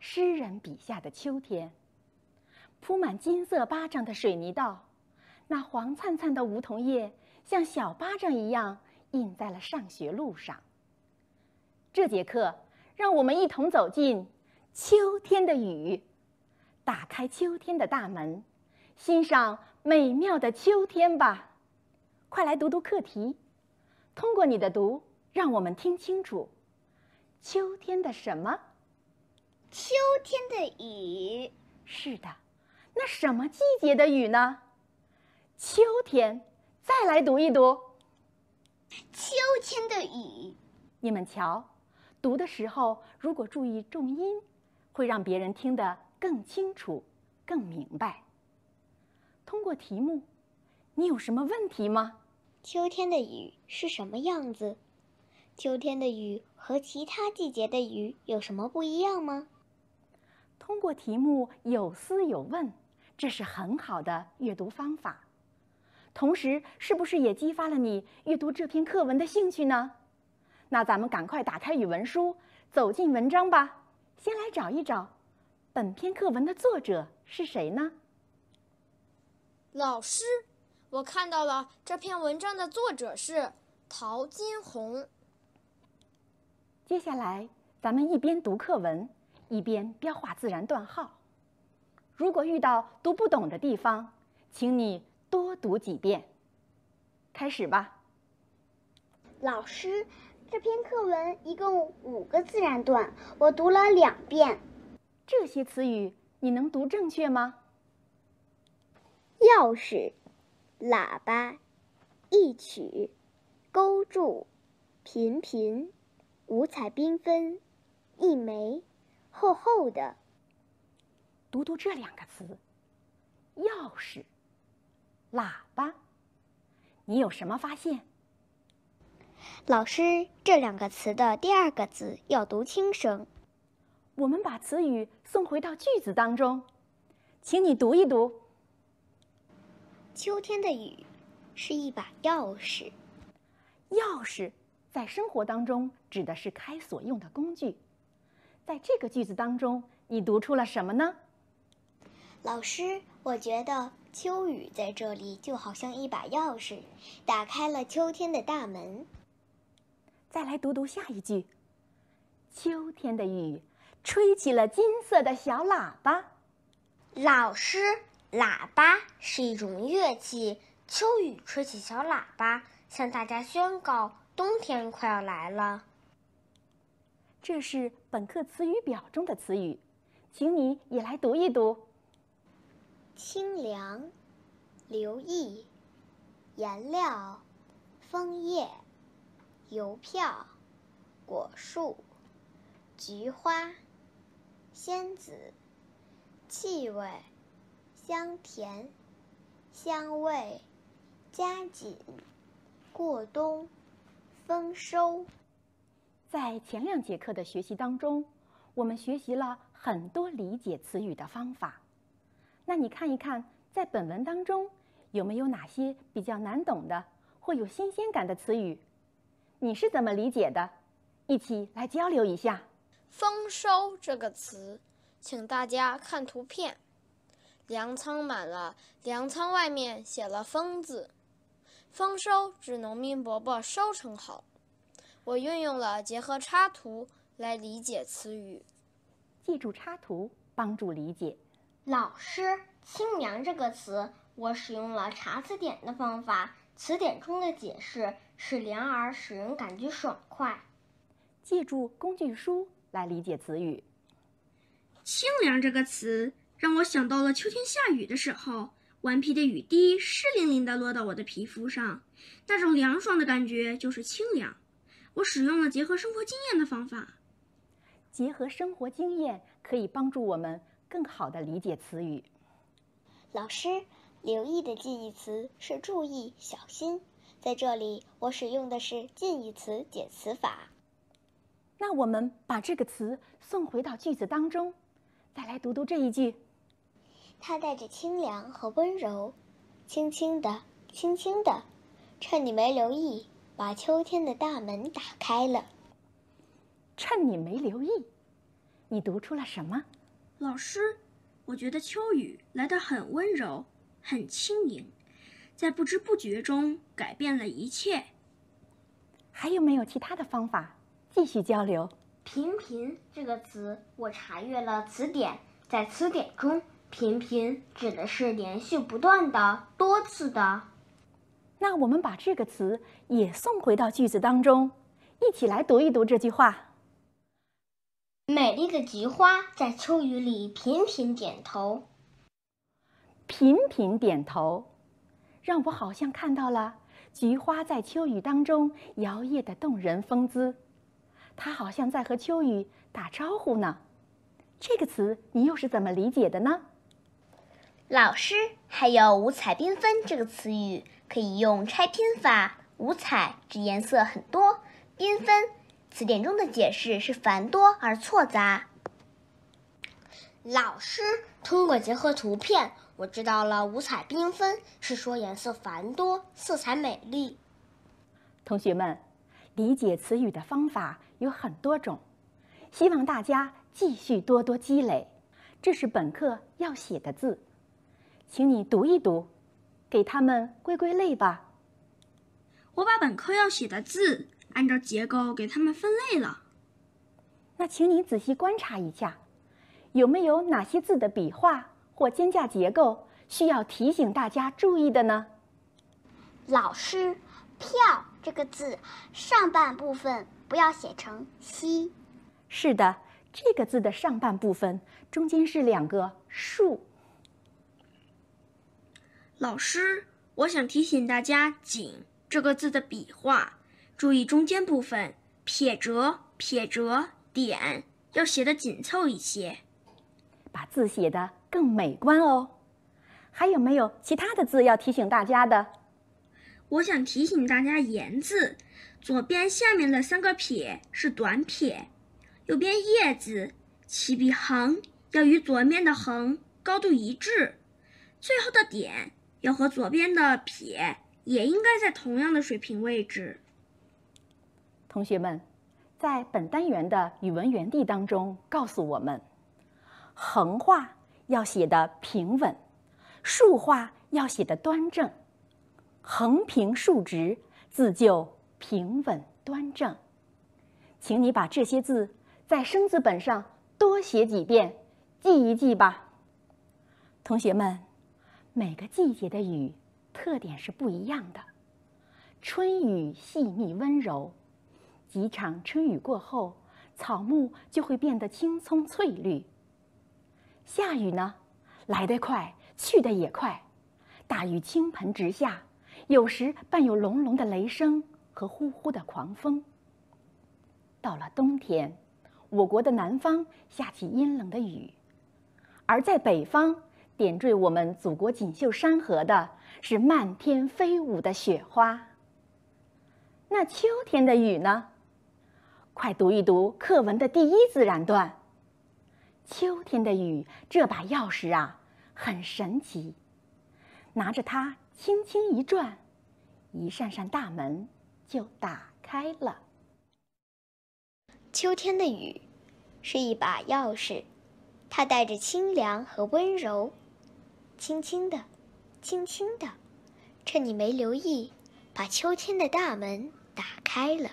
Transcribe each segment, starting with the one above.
诗人笔下的秋天，铺满金色巴掌的水泥道，那黄灿灿的梧桐叶像小巴掌一样印在了上学路上。这节课，让我们一同走进秋天的雨，打开秋天的大门，欣赏美妙的秋天吧。快来读读课题，通过你的读，让我们听清楚，秋天的什么？秋天的雨。是的，那什么季节的雨呢？秋天。再来读一读。秋天的雨。你们瞧，读的时候如果注意重音，会让别人听得更清楚、更明白。通过题目，你有什么问题吗？秋天的雨是什么样子？秋天的雨和其他季节的雨有什么不一样吗？通过题目有思有问，这是很好的阅读方法。同时，是不是也激发了你阅读这篇课文的兴趣呢？那咱们赶快打开语文书，走进文章吧。先来找一找，本篇课文的作者是谁呢？老师，我看到了这篇文章的作者是陶金红。接下来，咱们一边读课文。一边标画自然段号，如果遇到读不懂的地方，请你多读几遍。开始吧。老师，这篇课文一共五个自然段，我读了两遍。这些词语你能读正确吗？钥匙、喇叭、一曲、勾住、频频、五彩缤纷、一枚。厚厚的，读读这两个词：钥匙、喇叭，你有什么发现？老师，这两个词的第二个字要读轻声。我们把词语送回到句子当中，请你读一读。秋天的雨是一把钥匙。钥匙在生活当中指的是开锁用的工具。在这个句子当中，你读出了什么呢？老师，我觉得秋雨在这里就好像一把钥匙，打开了秋天的大门。再来读读下一句：秋天的雨，吹起了金色的小喇叭。老师，喇叭是一种乐器，秋雨吹起小喇叭，向大家宣告冬天快要来了。这是。本课词语表中的词语，请你也来读一读：清凉、留意、颜料、枫叶、邮票、果树、菊花、仙子、气味、香甜、香味、加紧、过冬、丰收。在前两节课的学习当中，我们学习了很多理解词语的方法。那你看一看，在本文当中有没有哪些比较难懂的或有新鲜感的词语？你是怎么理解的？一起来交流一下。“丰收”这个词，请大家看图片，粮仓满了，粮仓外面写了“丰”字。丰收指农民伯伯收成好。我运用了结合插图来理解词语，记住插图帮助理解。老师，“清凉”这个词，我使用了查字典的方法，词典中的解释是凉而使人感觉爽快。借助工具书来理解词语，“清凉”这个词让我想到了秋天下雨的时候，顽皮的雨滴湿淋淋的落到我的皮肤上，那种凉爽的感觉就是清凉。我使用了结合生活经验的方法，结合生活经验可以帮助我们更好的理解词语。老师，留意的近义词是注意、小心，在这里我使用的是近义词解词法。那我们把这个词送回到句子当中，再来读读这一句：它带着清凉和温柔，轻轻地，轻轻地，趁你没留意。把秋天的大门打开了。趁你没留意，你读出了什么？老师，我觉得秋雨来得很温柔，很轻盈，在不知不觉中改变了一切。还有没有其他的方法？继续交流。频频这个词，我查阅了词典，在词典中，频频指的是连续不断的、多次的。那我们把这个词也送回到句子当中，一起来读一读这句话。美丽的菊花在秋雨里频频点头。频频点头，让我好像看到了菊花在秋雨当中摇曳的动人风姿，它好像在和秋雨打招呼呢。这个词你又是怎么理解的呢？老师，还有五彩缤纷这个词语。可以用拆拼法。五彩指颜色很多，缤纷。词典中的解释是繁多而错杂。老师通过结合图片，我知道了五彩缤纷是说颜色繁多，色彩美丽。同学们，理解词语的方法有很多种，希望大家继续多多积累。这是本课要写的字，请你读一读。给他们归归类吧。我把本课要写的字按照结构给他们分类了。那请你仔细观察一下，有没有哪些字的笔画或间架结构需要提醒大家注意的呢？老师，票这个字上半部分不要写成西。是的，这个字的上半部分中间是两个竖。老师，我想提醒大家“景这个字的笔画，注意中间部分撇折、撇折、点要写的紧凑一些，把字写的更美观哦。还有没有其他的字要提醒大家的？我想提醒大家“言”字左边下面的三个撇是短撇，右边“叶”字起笔横要与左面的横高度一致，最后的点。要和左边的撇也应该在同样的水平位置。同学们，在本单元的语文园地当中告诉我们，横画要写的平稳，竖画要写的端正，横平竖直，字就平稳端正。请你把这些字在生字本上多写几遍，记一记吧。同学们。每个季节的雨特点是不一样的。春雨细腻温柔，几场春雨过后，草木就会变得青葱翠绿。下雨呢，来得快，去得也快，大雨倾盆直下，有时伴有隆隆的雷声和呼呼的狂风。到了冬天，我国的南方下起阴冷的雨，而在北方。点缀我们祖国锦绣山河的是漫天飞舞的雪花。那秋天的雨呢？快读一读课文的第一自然段。秋天的雨，这把钥匙啊，很神奇，拿着它轻轻一转，一扇扇大门就打开了。秋天的雨是一把钥匙，它带着清凉和温柔。轻轻地，轻轻地，趁你没留意，把秋天的大门打开了。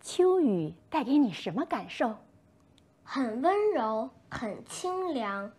秋雨带给你什么感受？很温柔，很清凉。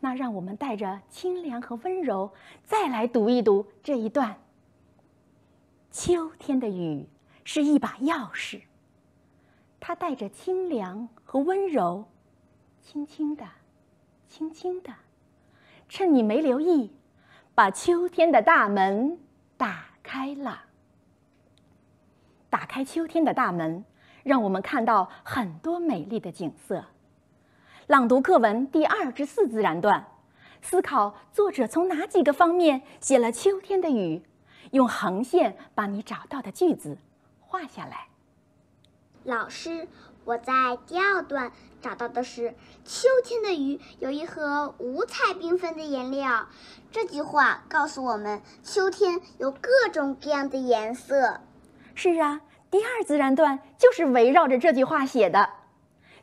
那让我们带着清凉和温柔，再来读一读这一段。秋天的雨是一把钥匙，它带着清凉和温柔，轻轻地，轻轻地。趁你没留意，把秋天的大门打开了。打开秋天的大门，让我们看到很多美丽的景色。朗读课文第二至四自然段，思考作者从哪几个方面写了秋天的雨？用横线把你找到的句子画下来。老师。我在第二段找到的是“秋天的雨有一盒五彩缤纷的颜料”，这句话告诉我们秋天有各种各样的颜色。是啊，第二自然段就是围绕着这句话写的。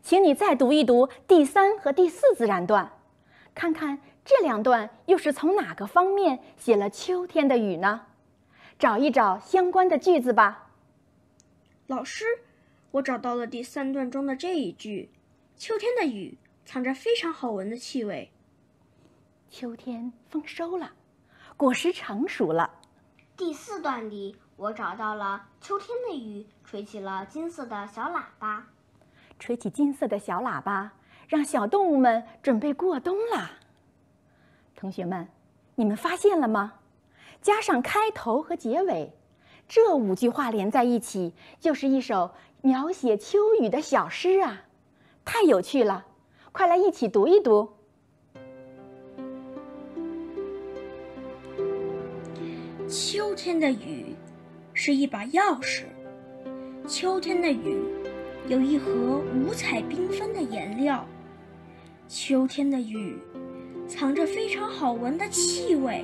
请你再读一读第三和第四自然段，看看这两段又是从哪个方面写了秋天的雨呢？找一找相关的句子吧。老师。我找到了第三段中的这一句：“秋天的雨藏着非常好闻的气味。”秋天丰收了，果实成熟了。第四段里，我找到了“秋天的雨吹起了金色的小喇叭”，吹起金色的小喇叭，让小动物们准备过冬啦。同学们，你们发现了吗？加上开头和结尾，这五句话连在一起就是一首。描写秋雨的小诗啊，太有趣了！快来一起读一读。秋天的雨是一把钥匙，秋天的雨有一盒五彩缤纷的颜料，秋天的雨藏着非常好闻的气味，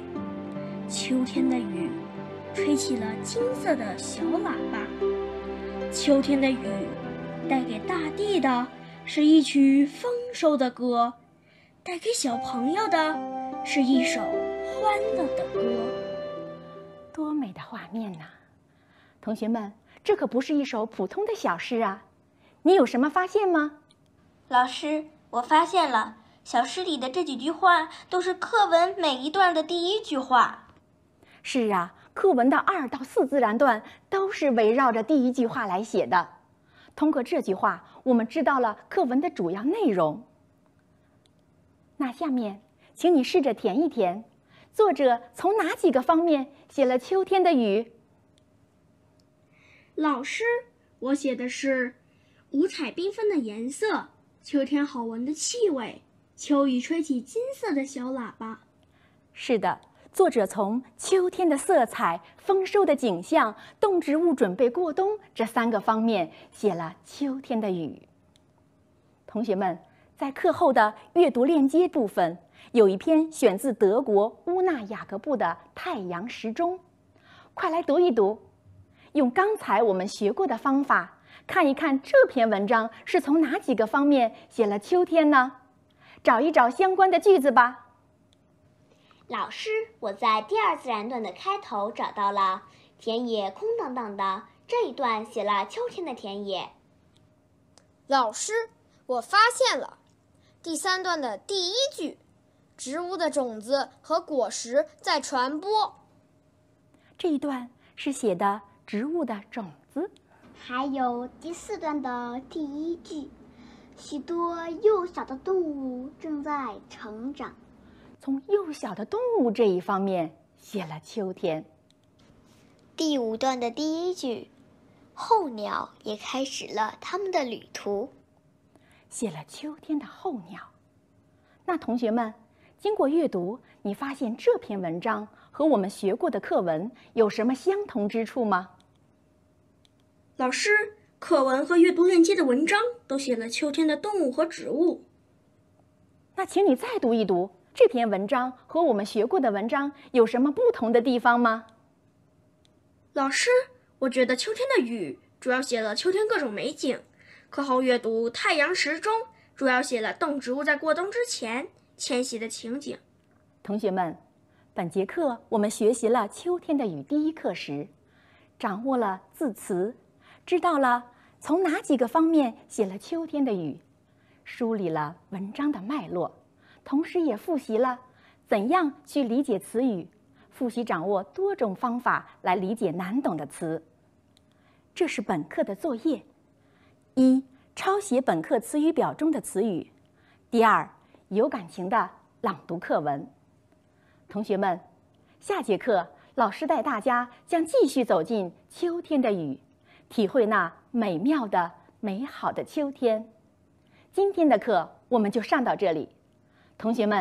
秋天的雨吹起了金色的小喇叭。秋天的雨，带给大地的是一曲丰收的歌，带给小朋友的是一首欢乐的歌。多美的画面呐！同学们，这可不是一首普通的小诗啊！你有什么发现吗？老师，我发现了，小诗里的这几句话都是课文每一段的第一句话。是啊。课文的二到四自然段都是围绕着第一句话来写的。通过这句话，我们知道了课文的主要内容。那下面，请你试着填一填：作者从哪几个方面写了秋天的雨？老师，我写的是五彩缤纷的颜色，秋天好闻的气味，秋雨吹起金色的小喇叭。是的。作者从秋天的色彩、丰收的景象、动植物准备过冬这三个方面写了秋天的雨。同学们，在课后的阅读链接部分有一篇选自德国乌纳雅各布的《太阳时钟》，快来读一读，用刚才我们学过的方法看一看这篇文章是从哪几个方面写了秋天呢？找一找相关的句子吧。老师，我在第二自然段的开头找到了“田野空荡荡的”这一段，写了秋天的田野。老师，我发现了第三段的第一句，“植物的种子和果实在传播”，这一段是写的植物的种子。还有第四段的第一句，“许多幼小的动物正在成长”。从幼小的动物这一方面写了秋天。第五段的第一句，候鸟也开始了他们的旅途，写了秋天的候鸟。那同学们，经过阅读，你发现这篇文章和我们学过的课文有什么相同之处吗？老师，课文和阅读链接的文章都写了秋天的动物和植物。那请你再读一读。这篇文章和我们学过的文章有什么不同的地方吗？老师，我觉得《秋天的雨》主要写了秋天各种美景；课后阅读《太阳时钟》主要写了动植物在过冬之前迁徙的情景。同学们，本节课我们学习了《秋天的雨》第一课时，掌握了字词，知道了从哪几个方面写了秋天的雨，梳理了文章的脉络。同时也复习了怎样去理解词语，复习掌握多种方法来理解难懂的词。这是本课的作业：一、抄写本课词语表中的词语；第二，有感情的朗读课文。同学们，下节课老师带大家将继续走进秋天的雨，体会那美妙的、美好的秋天。今天的课我们就上到这里。同学们。